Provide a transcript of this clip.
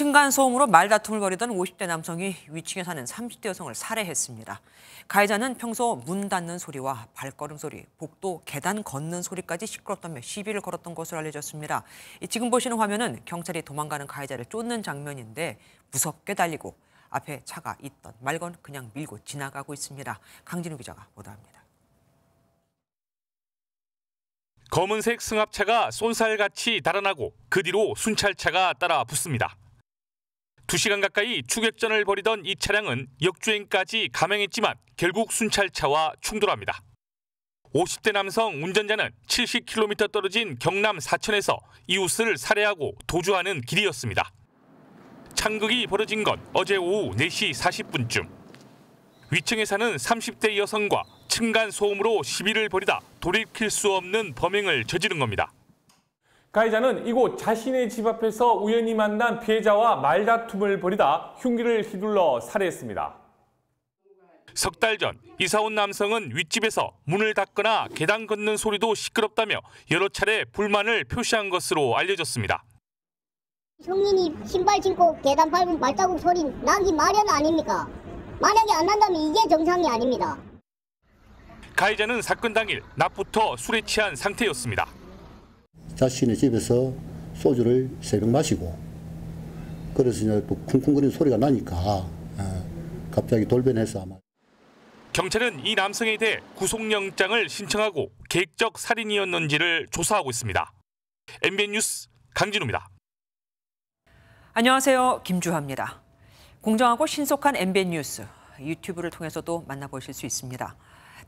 층간소음으로 말다툼을 벌이던 50대 남성이 위층에 사는 30대 여성을 살해했습니다. 가해자는 평소 문 닫는 소리와 발걸음 소리, 복도 계단 걷는 소리까지 시끄럽다며 시비를 걸었던 것으로 알려졌습니다. 지금 보시는 화면은 경찰이 도망가는 가해자를 쫓는 장면인데 무섭게 달리고 앞에 차가 있던 말건 그냥 밀고 지나가고 있습니다. 강진우 기자가 보도합니다. 검은색 승합차가 쏜살같이 달아나고 그 뒤로 순찰차가 따라 붙습니다. 2시간 가까이 추격전을 벌이던 이 차량은 역주행까지 감행했지만 결국 순찰차와 충돌합니다. 50대 남성 운전자는 70km 떨어진 경남 사천에서 이웃을 살해하고 도주하는 길이었습니다. 창극이 벌어진 건 어제 오후 4시 40분쯤. 위층에 사는 30대 여성과 층간 소음으로 시비를 벌이다 돌이킬 수 없는 범행을 저지른 겁니다. 가해자는 이곳 자신의 집 앞에서 우연히 만난 피해자와 말다툼을 벌이다 흉기를 휘둘러 살해했습니다. 석달 전 이사 온 남성은 윗집에서 문을 닫거나 계단 걷는 소리도 시끄럽다며 여러 차례 불만을 표시한 것으로 알려졌습니다. 형님이 신발 신고 계단 밟은 발자국 소리 나기 마련 아닙니까? 만약에 안 한다면 이게 정상이 아닙니다. 가해자는 사건 당일 낮부터 술에 취한 상태였습니다. 자신의 집에서 소주를 새벽 마시고 그래서 이제 뭐 쿵쿵거리는 소리가 나니까 예, 갑자기 돌변해서 아마 경찰은 이 남성에 대해 구속영장을 신청하고 계획적 살인이었는지를 조사하고 있습니다. MBN 뉴스 강진우입니다. 안녕하세요. 김주하입니다. 공정하고 신속한 MBN 뉴스 유튜브를 통해서도 만나보실 수 있습니다.